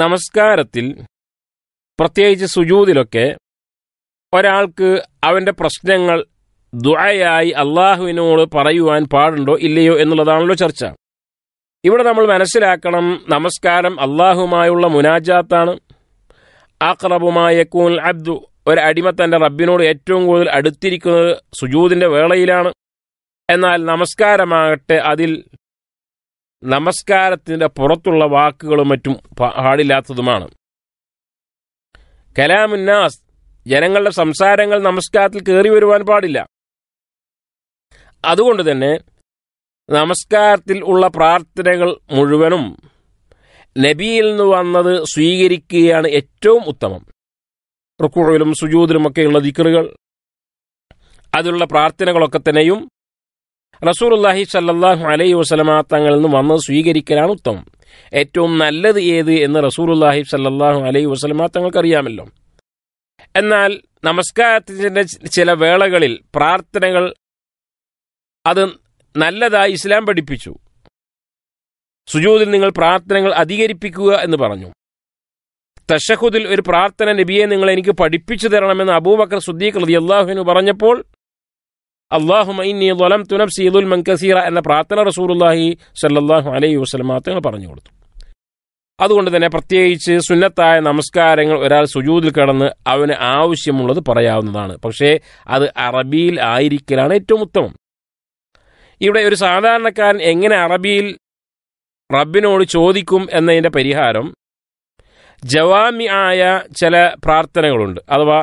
നമസ്കാരത്തിൽ പ്രത്യേകിച്ച് സുജൂതിലൊക്കെ ഒരാൾക്ക് അവൻ്റെ പ്രശ്നങ്ങൾ ദുരയായി അള്ളാഹുവിനോട് പറയുവാൻ പാടുണ്ടോ ഇല്ലയോ എന്നുള്ളതാണല്ലോ ചർച്ച ഇവിടെ നമ്മൾ മനസ്സിലാക്കണം നമസ്കാരം അള്ളാഹുമായുള്ള മുനാജാത്താണ് ആക്രബുമായക്കൂൽ അബ്ദു ഒരു അടിമ തൻ്റെ റബ്ബിനോട് ഏറ്റവും കൂടുതൽ അടുത്തിരിക്കുന്നത് സുജൂതിൻ്റെ വേളയിലാണ് എന്നാൽ നമസ്കാരമാകട്ടെ അതിൽ നമസ്കാരത്തിൻ്റെ പുറത്തുള്ള വാക്കുകളും മറ്റും പാടില്ലാത്തതുമാണ് കലാമുന്നാസ് ജനങ്ങളുടെ സംസാരങ്ങൾ നമസ്കാരത്തിൽ കയറി വരുവാൻ പാടില്ല അതുകൊണ്ട് തന്നെ നമസ്കാരത്തിൽ ഉള്ള പ്രാർത്ഥനകൾ മുഴുവനും നബിയിൽ നിന്ന് വന്നത് സ്വീകരിക്കുകയാണ് ഏറ്റവും ഉത്തമം റുക്കുഴയിലും സുജൂതിലുമൊക്കെയുള്ള ദിക്കറുകൾ അതിലുള്ള പ്രാർത്ഥനകളൊക്കെ തന്നെയും റസൂറുല്ലാഹി സല്ലാഹു അലൈഹി വസ്ലമ തങ്ങളിൽ നിന്ന് വന്നത് സ്വീകരിക്കലാണ് ഉത്തമം ഏറ്റവും നല്ലത് ഏത് എന്ന് റസൂറുല്ലാഹി സല്ലാഹു അലൈഹി വസ്ലമ തങ്ങൾക്കറിയാമല്ലോ എന്നാൽ നമസ്കാരത്തിൻ്റെ ചില വേളകളിൽ പ്രാർത്ഥനകൾ അത് നല്ലതായി ഇസ്ലാം പഠിപ്പിച്ചു സുജൂതിൽ നിങ്ങൾ പ്രാർത്ഥനകൾ അധികരിപ്പിക്കുക എന്ന് പറഞ്ഞു തഷഹുദിൽ ഒരു പ്രാർത്ഥന നബിയെ നിങ്ങൾ എനിക്ക് പഠിപ്പിച്ചു തരണമെന്ന് അബൂബക്കർ സുദ്ദീഖ് റതി അള്ളാഹുവിന് പറഞ്ഞപ്പോൾ അള്ളാഹുമ ഇന്നി വലം തുനബ്സി ഇദുൽ മൻകസീറ എന്ന പ്രാർത്ഥന റസൂലുല്ലാഹി സല്ലാഹു അലൈഹി വസ്ലമ പറഞ്ഞു കൊടുത്തു അതുകൊണ്ട് തന്നെ പ്രത്യേകിച്ച് സുന്നത്തായ നമസ്കാരങ്ങൾ ഒരാൾ സുജൂതിൽ കടന്ന് അവന് ആവശ്യമുള്ളത് പറയാവുന്നതാണ് പക്ഷേ അത് അറബിയിൽ ആയിരിക്കലാണ് ഏറ്റവും ഉത്തമം ഇവിടെ ഒരു സാധാരണക്കാരൻ എങ്ങനെ അറബിയിൽ റബ്ബിനോട് ചോദിക്കും എന്നതിൻ്റെ പരിഹാരം ജവാമി ആയ ചില പ്രാർത്ഥനകളുണ്ട് അഥവാ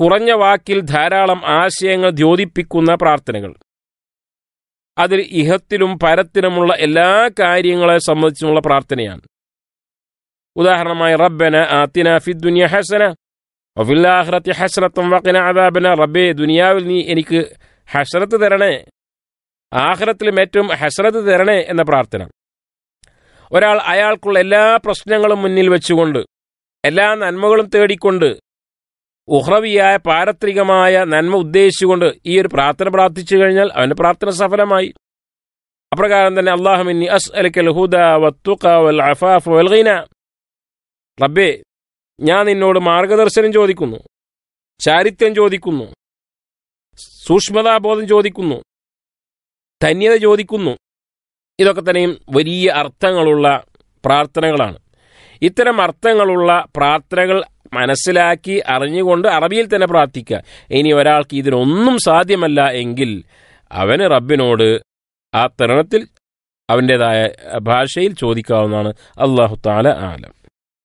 കുറഞ്ഞ വാക്കിൽ ധാരാളം ആശയങ്ങൾ ദ്യോതിപ്പിക്കുന്ന പ്രാർത്ഥനകൾ അതിൽ ഇഹത്തിലും പരത്തിലുമുള്ള എല്ലാ കാര്യങ്ങളെ സംബന്ധിച്ചുമുള്ള പ്രാർത്ഥനയാണ് ഉദാഹരണമായി റബ്ബന ആത്തിന ഫിദ്ദുനിയ ഹസന ഒഫില്ലാഹ്റത്തി ഹസ്രത്തും വക്കന അദാബന റബ്ബേ ദുനിയാവിൽ നീ എനിക്ക് ഹസ്രത്ത് തരണേ ആഹ്റത്തിലും ഏറ്റവും ഹസ്രത്ത് തരണേ എന്ന പ്രാർത്ഥന ഒരാൾ അയാൾക്കുള്ള എല്ലാ പ്രശ്നങ്ങളും മുന്നിൽ വെച്ചുകൊണ്ട് എല്ലാ നന്മകളും തേടിക്കൊണ്ട് ഉഹ്റവിയായ പാരത്രികമായ നന്മ ഉദ്ദേശിച്ചുകൊണ്ട് ഈ ഒരു പ്രാർത്ഥന പ്രാർത്ഥിച്ചു കഴിഞ്ഞാൽ അവന്റെ പ്രാർത്ഥന സഫലമായി അപ്രകാരം തന്നെ അള്ളാഹുമിന്നി അസ് അലക്കൽ വൽ റബ്ബേ ഞാൻ നിന്നോട് മാർഗദർശനം ചോദിക്കുന്നു ചാരിത്യം ചോദിക്കുന്നു സൂക്ഷ്മതാബോധം ചോദിക്കുന്നു ധന്യത ചോദിക്കുന്നു ഇതൊക്കെ തന്നെയും വലിയ അർത്ഥങ്ങളുള്ള പ്രാർത്ഥനകളാണ് ഇത്തരം അർത്ഥങ്ങളുള്ള പ്രാർത്ഥനകൾ മനസ്സിലാക്കി അറിഞ്ഞുകൊണ്ട് അറബിയിൽ തന്നെ പ്രാർത്ഥിക്കുക ഇനി ഒരാൾക്ക് ഇതിനൊന്നും സാധ്യമല്ല എങ്കിൽ അവന് റബ്ബിനോട് ആ തരണത്തിൽ അവൻ്റേതായ ഭാഷയിൽ ചോദിക്കാവുന്നതാണ് അള്ളാഹു താല ആലം